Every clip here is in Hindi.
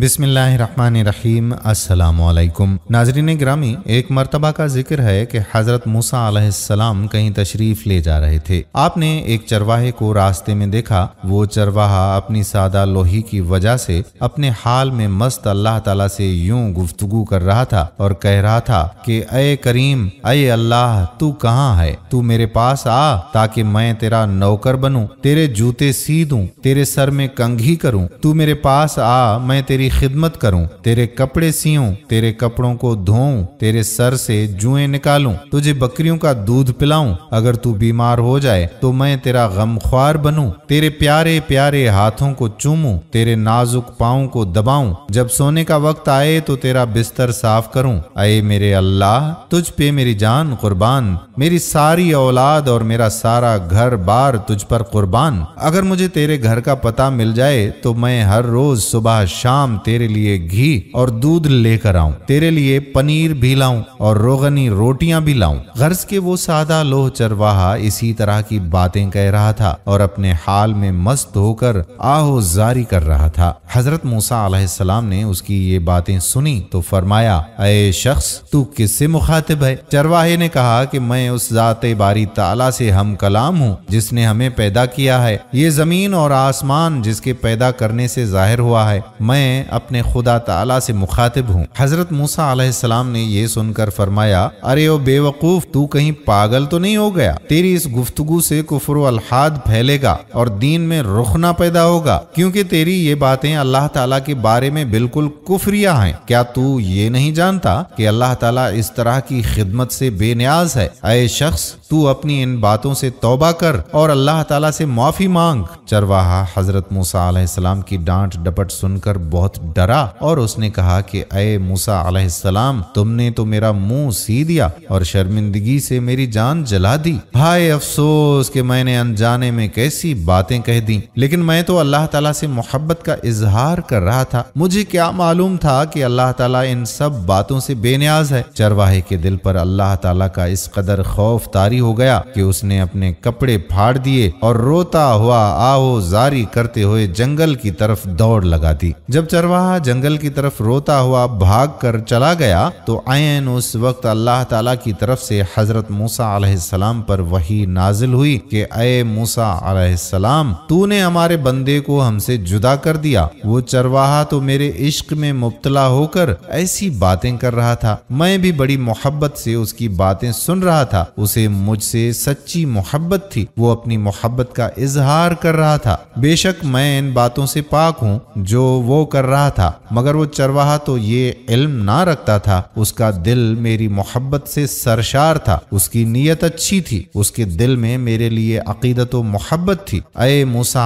बिसमीम असलकुम नाजरीन ग्रामी एक मरतबा का जिक्र है कि हज़रत मूसा आसमाम कहीं तशरीफ़ ले जा रहे थे आपने एक चरवाहे को रास्ते में देखा वो चरवाहा अपनी सादा लोही की वजह से अपने हाल में मस्त अल्लाह ताला से यूं गुफ्तगु कर रहा था और कह रहा था कि अय करीम अय अल्लाह तू कहाँ है तू मेरे पास आ ताकि मैं तेरा नौकर बनू तेरे जूते सी दू तेरे सर में कंघी करूँ तू मेरे पास आ मैं तेरी खिदमत करूं तेरे कपड़े सीऊं तेरे कपड़ों को धोऊं तेरे सर से जुए निकालूं तुझे बकरियों का दूध पिलाऊं अगर तू बीमार हो जाए तो मैं तेरा ख्वार बनूं तेरे प्यारे प्यारे हाथों को चूमूं तेरे नाजुक पाओ को दबाऊं जब सोने का वक्त आए तो तेरा बिस्तर साफ करूं अये मेरे अल्लाह तुझ पे मेरी जान कुर्बान मेरी सारी औलाद और मेरा सारा घर बार तुझ पर कुर्बान अगर मुझे तेरे घर का पता मिल जाए तो मैं हर रोज सुबह शाम शाम तेरे लिए घी और दूध लेकर आऊं तेरे लिए पनीर भी लाऊं और रोगनी रोटियां भी लाऊं गर्ज के वो सादा लोह चरवाहा इसी तरह की बातें कह रहा था और अपने हाल में मस्त होकर आहो जारी कर रहा था हजरत मूसा सलाम ने उसकी ये बातें सुनी तो फरमाया अय शख्स तू किससे मुखातिब है चरवाहे ने कहा कि मैं उस जात बारी ताला से हम कलाम हूँ जिसने हमें पैदा किया है ये जमीन और आसमान जिसके पैदा करने से जाहिर हुआ है मैं अपने खुदा तला से मुखातिब हूँ हजरत मूसा आसमाम ने यह सुनकर फरमाया अरे ओ बेवकूफ तू कहीं पागल तो नहीं हो गया तेरी इस गुफ्तगु ऐसी कुफर अलहाद फैलेगा और दीन में रुखना पैदा होगा क्यूँकी तेरी ये बातें अल्लाह तला के बारे में बिल्कुल कुफरिया है क्या तू ये नहीं जानता की अल्लाह तला इस तरह की खिदमत ऐसी बेनियाज है अये शख्स तू अपनी इन बातों से तोबा कर और अल्लाह ताला से माफी मांग चरवाहा हजरत मूसा सलाम की डांट डपट सुनकर बहुत बहुत डरा और उसने कहा कि अय मूसा अलैहिस्सलाम तुमने तो मेरा मुंह सी दिया और शर्मिंदगी से मेरी जान जला दी भाई अफसोस कि मैंने अनजाने में कैसी बातें कह दी लेकिन मैं तो अल्लाह तला से मोहब्बत का इजहार कर रहा था मुझे क्या मालूम था कि अल्लाह तला इन सब बातों से बेनियाज है चरवाहे के दिल पर अल्लाह तला का इस कदर खौफ तारी हो गया कि उसने अपने कपड़े फाड़ दिए और रोता हुआ आहो जारी करते हुए जंगल की तरफ दौड़ लगा दी जब चरवाहा जंगल की तरफ रोता हुआ भाग कर चला गया तो आयन उस वक्त अल्लाह ताला की तरफ से हजरत मूसा सलाम पर वही नाजिल हुई कि अय मूसा सलाम तूने हमारे बंदे को हमसे जुदा कर दिया वो चरवाहा तो मेरे इश्क में मुबतला होकर ऐसी बातें कर रहा था मैं भी बड़ी मोहब्बत से उसकी बातें सुन रहा था उसे मुझसे सच्ची मोहब्बत थी वो अपनी मोहब्बत का इजहार कर रहा था बेशक मैं इन बातों से पाक हूँ जो वो कर रहा था मगर वो चरवाहा तो ये इल्म ना रखता था उसका दिल मेरी मोहब्बत से सरशार था उसकी नीयत अच्छी थी उसके दिल में मेरे लिए अकीदत मोहब्बत थी अय मूसा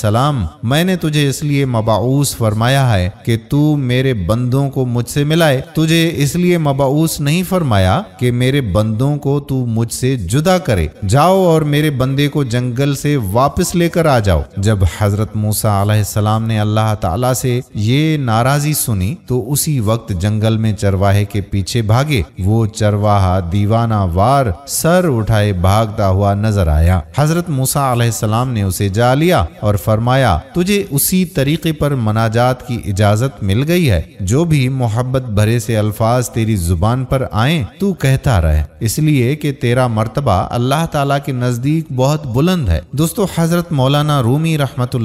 सलाम मैंने तुझे इसलिए मबाउस फरमाया है कि तू मेरे बंदों को मुझसे मिलाए तुझे इसलिए मबाउस नहीं फरमाया कि मेरे बंदों को तू मुझसे जुदा करे जाओ और मेरे बंदे को जंगल से वापस लेकर आ जाओ जब हजरत मूसा सलाम ने अल्लाह ताला से ये नाराजी सुनी तो उसी वक्त जंगल में चरवाहे के पीछे भागे वो चरवाहा दीवाना वार सर उठाए भागता हुआ नजर आया हजरत मूसा सलाम ने उसे जा लिया और फरमाया तुझे उसी तरीके पर मनाजात की इजाजत मिल गई है जो भी मोहब्बत भरे से अल्फाज तेरी जुबान पर आए तू कहता रहे इसलिए कि तेरा मर्तबा अल्लाह ताला के नजदीक बहुत बुलंद है दोस्तों हजरत मौलाना रूमी रहमत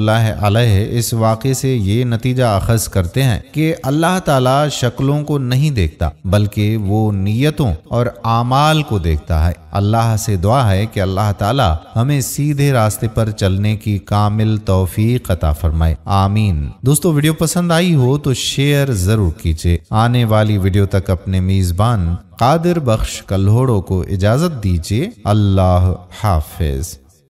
इस वाक़े से ये नतीजा अखज़ करते हैं कि अल्लाह ताला शक्लों को नहीं देखता बल्कि वो नीयतों और आमाल को देखता है अल्लाह से दुआ है कि अल्लाह ताला हमें सीधे रास्ते पर चलने की कामिल तौफीक अता फरमाए आमीन दोस्तों वीडियो पसंद आई हो तो शेयर जरूर कीजिए आने वाली वीडियो तक अपने मेजबान कादिर बख्श कल्होड़ो को इजाजत दीजिए अल्लाह हाफिज़